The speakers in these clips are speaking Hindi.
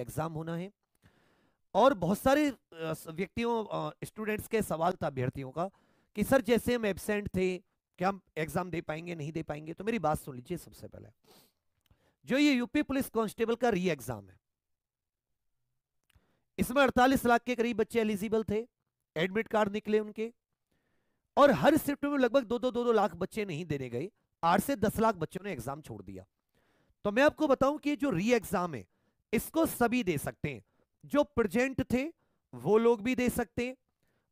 एग्जाम होना है और बहुत सारे व्यक्तियों स्टूडेंट्स के सवाल था अभ्यर्थियों का कि सर जैसे हम एबसेंट थे क्या हम एग्जाम दे पाएंगे नहीं दे पाएंगे तो मेरी बात सुन लीजिए सबसे पहले जो ये यूपी पुलिस कांस्टेबल का री एग्जाम है इसमें 48 लाख के करीब बच्चे एलिजिबल थे एडमिट कार्ड निकले उनके और हर शिफ्ट में लगभग दो दो दो दो लाख बच्चे नहीं देने गए आठ से दस लाख बच्चों ने एग्जाम छोड़ दिया तो मैं आपको बताऊं कि जो री एग्जाम है इसको सभी दे सकते हैं जो प्रेजेंट थे वो लोग भी दे सकते हैं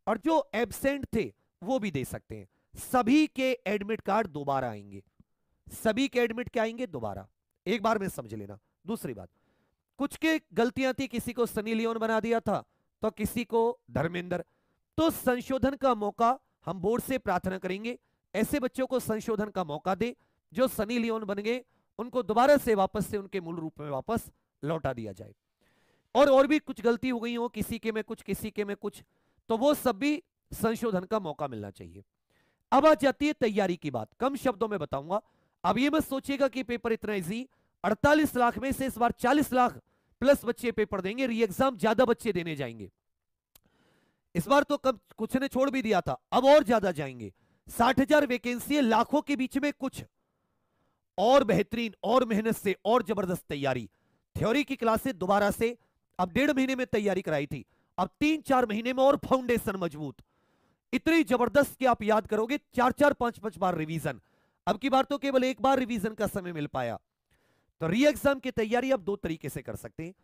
और जो एबसेंट थे वो भी दे सकते हैं सभी के एडमिट कार्ड दोबारा आएंगे सभी के एडमिट क्या आएंगे दोबारा एक बार में समझ लेना दूसरी बात कुछ के गलतियां थी किसी को सनी लियोन बना दिया था तो किसी को धर्मेंद्र तो संशोधन का मौका हम बोर्ड से प्रार्थना करेंगे ऐसे बच्चों को संशोधन का मौका दे जो सनी लियोन बन गए उनको दोबारा से वापस से उनके मूल रूप में वापस लौटा दिया जाए और और भी कुछ गलती हो गई हो किसी के में कुछ किसी के में कुछ तो वो सब भी संशोधन का मौका मिलना चाहिए अब आ जाती है तैयारी की बात कम शब्दों में बताऊंगा अब ये मत सोचिएगा कि पेपर इतना इजी 48 लाख में से इस बार 40 लाख प्लस बच्चे पेपर देंगे री एग्जाम ज्यादा बच्चे देने जाएंगे इस बार तो कब कुछ ने छोड़ भी दिया था अब और ज्यादा जाएंगे साठ हजार वैकेंसी लाखों के बीच में कुछ और बेहतरीन और मेहनत से और जबरदस्त तैयारी थ्योरी की क्लासे दोबारा से अब डेढ़ महीने में तैयारी कराई थी अब तीन चार महीने में और फाउंडेशन मजबूत इतनी जबरदस्त कि आप याद करोगे चार चार पांच पांच बार रिवीजन अब की बार तो केवल एक बार रिवीजन का समय मिल पाया तो री एग्जाम की तैयारी आप दो तरीके से कर सकते हैं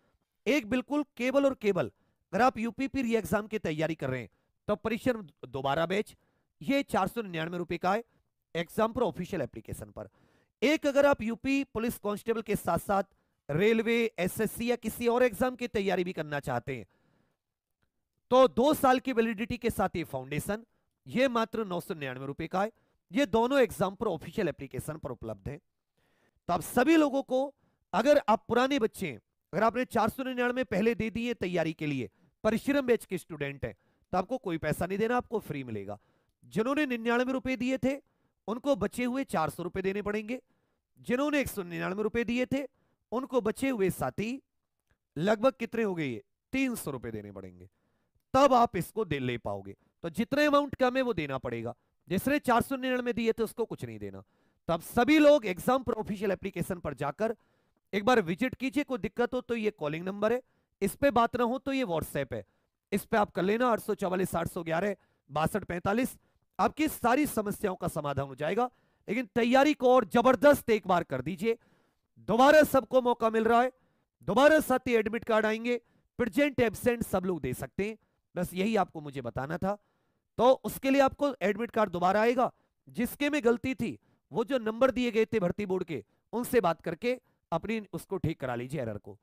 एक बिल्कुल केवल और केवल अगर आप यूपीपी री एग्जाम की तैयारी कर रहे हैं तो परीक्षण दोबारा बेच ये चार सौ निन्यानवे रुपए का है एग्जाम पर ऑफिशियल एप्लीकेशन पर एक अगर आप यूपी पुलिस कांस्टेबल के साथ साथ रेलवे एसएससी या किसी और एग्जाम की तैयारी भी करना चाहते हैं तो दो साल की वैलिडिटी के साथ ये फाउंडेशन ये मात्र नौ सौ निन्यानवे रुपए का है ये दोनों एग्जाम पर ऑफिशियल एप्लीकेशन पर उपलब्ध है तो आप सभी लोगों को अगर आप पुराने बच्चे हैं अगर आपने चार सौ निन्यानवे पहले दे दिए तैयारी के लिए परिश्रम बेच के स्टूडेंट हैं तो आपको कोई पैसा नहीं देना आपको फ्री मिलेगा जिन्होंने निन्यानवे रुपए दिए थे उनको बचे हुए चार सौ रुपए देने पड़ेंगे जिन्होंने एक सौ निन्यानवे रुपए दिए थे उनको बचे हुए साथी लगभग कितने हो गए तीन सौ रुपए देने पड़ेंगे तब आप इसको दे ले पाओगे तो जितने अमाउंट कम है वो देना पड़ेगा जिसने चार सौ निन्यानवे दिए थे उसको कुछ नहीं देना तब सभी लोग एग्जाम पर ऑफिशियल एप्लीकेशन पर जाकर एक बार विजिट कीजिए कोई दिक्कत हो तो ये कॉलिंग नंबर है इस पर बात ना हो तो ये व्हाट्सएप है इस पर आप कर लेना आठ सौ चवालीस आठ सौ ग्यारह बासठ पैंतालीस आपकी सारी समस्याओं का समाधान हो जाएगा लेकिन तैयारी को और जबरदस्त एक बार कर दीजिए दोबारा सबको मौका मिल रहा है दोबारा साथी एडमिट कार्ड आएंगे प्रेजेंट एबसेंट सब लोग दे सकते हैं बस यही आपको मुझे बताना था तो उसके लिए आपको एडमिट कार्ड दोबारा आएगा जिसके में गलती थी वो जो नंबर दिए गए थे भर्ती बोर्ड के उनसे बात करके अपनी उसको ठीक करा लीजिए एरर को